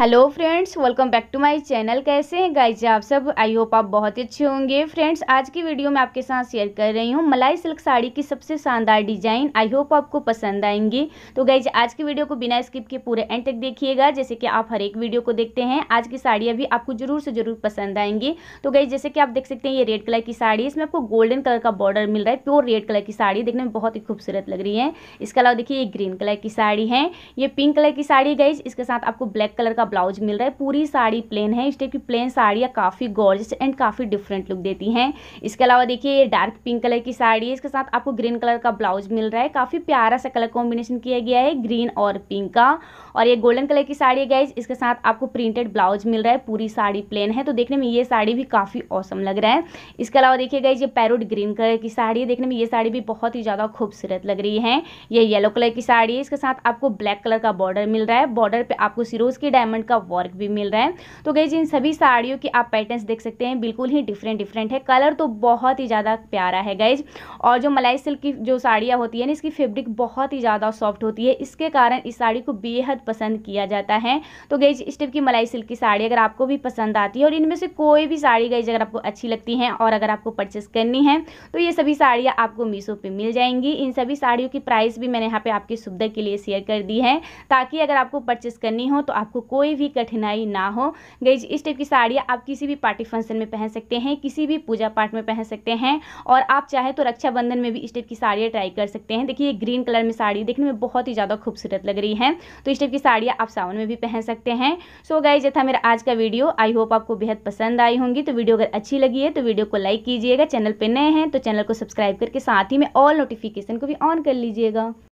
hello friends welcome back to my channel कैसे हैं guys आप सब आई होप आप बहुत ही अच्छे होंगे फ्रेंड्स आज की वीडियो में आपके साथ शेयर कर रही हूँ मलाई सिल्क साड़ी की सबसे शानदार डिजाइन आई होप आपको पसंद आएंगी तो गाइज आज की वीडियो को बिना स्किप के पूरे एंड तक देखिएगा जैसे कि आप हर एक वीडियो को देखते हैं आज की साड़ियाँ भी आपको जरूर से जरूर पसंद आएंगी तो गाइज जैसे कि आप देख सकते हैं ये रेड कलर की साड़ी इसमें आपको गोल्डन कलर का बॉर्डर मिल रहा है प्योर रेड कलर की साड़ी देखने में बहुत ही खूबसूरत लग रही है इसके अलावा देखिए ये ग्रीन कलर की साड़ी है ये पिंक कलर की साड़ी गाइज इसके साथ आपको ब्लैक कलर का ब्लाउज मिल रहा है पूरी साड़ी प्लेन है इस टाइप की प्लेन साड़ियाँ काफ़ी गॉर्जस एंड काफ़ी डिफरेंट लुक देती हैं इसके अलावा देखिए ये डार्क पिंक कलर की साड़ी है इसके साथ आपको ग्रीन कलर का ब्लाउज मिल रहा है काफ़ी प्यारा सा कलर कॉम्बिनेशन किया गया है ग्रीन और पिंक का और ये गोल्डन कलर की साड़ी है गाइज इसके साथ आपको प्रिंटेड ब्लाउज मिल रहा है पूरी साड़ी प्लेन है तो देखने में ये साड़ी भी काफ़ी औसम लग रहा है इसके अलावा देखिए गाइज ये पैरोड ग्रीन कलर की साड़ी है देखने में ये साड़ी भी बहुत ही ज़्यादा खूबसूरत लग रही है ये येलो कलर की साड़ी है इसके साथ आपको ब्लैक कलर का बॉर्डर मिल रहा है बॉर्डर पर आपको सिरोज की डायमंड डायमंड का वर्क भी मिल रहा है तो गई इन सभी साड़ियों की आप पैटर्न देख सकते हैं बिल्कुल ही डिफरेंट डिफरेंट है कलर तो बहुत ही ज़्यादा प्यारा है गैज और जो मलाई सिल्क की जो साड़ियाँ होती है ना इसकी फेब्रिक बहुत ही ज़्यादा सॉफ्ट होती है इसके कारण इस साड़ी को बेहद पसंद किया जाता है तो गई इस टाइप की मलाई सिल्क की साड़ी अगर आपको भी पसंद आती है और इनमें से कोई भी साड़ी गई अगर आपको अच्छी लगती है और अगर आपको परचेस करनी है तो ये सभी साड़ियाँ आपको मीशो पर मिल जाएंगी इन सभी साड़ियों की प्राइस भी मैंने यहाँ पे आपकी सुविधा के लिए शेयर कर दी है ताकि अगर आपको परचेस करनी हो तो आपको कोई कोई भी कठिनाई ना हो गई इस टाइप की साड़ियाँ आप किसी भी पार्टी फंक्शन में पहन सकते हैं किसी भी पूजा पाठ में पहन सकते हैं और आप चाहे तो रक्षाबंधन में भी इस टाइप की साड़ियाँ ट्राई कर सकते हैं देखिए ग्रीन कलर में साड़ी देखने में बहुत ही ज़्यादा खूबसूरत लग रही है तो इस टाइप की साड़ियाँ आप सावन में भी पहन सकते हैं सो गाइज ये था मेरा आज का वीडियो आई होप आपको बेहद पसंद आई होंगी तो वीडियो अगर अच्छी लगी है तो वीडियो को लाइक कीजिएगा चैनल पर नए हैं तो चैनल को सब्सक्राइब करके साथ ही में ऑल नोटिफिकेशन को भी ऑन कर लीजिएगा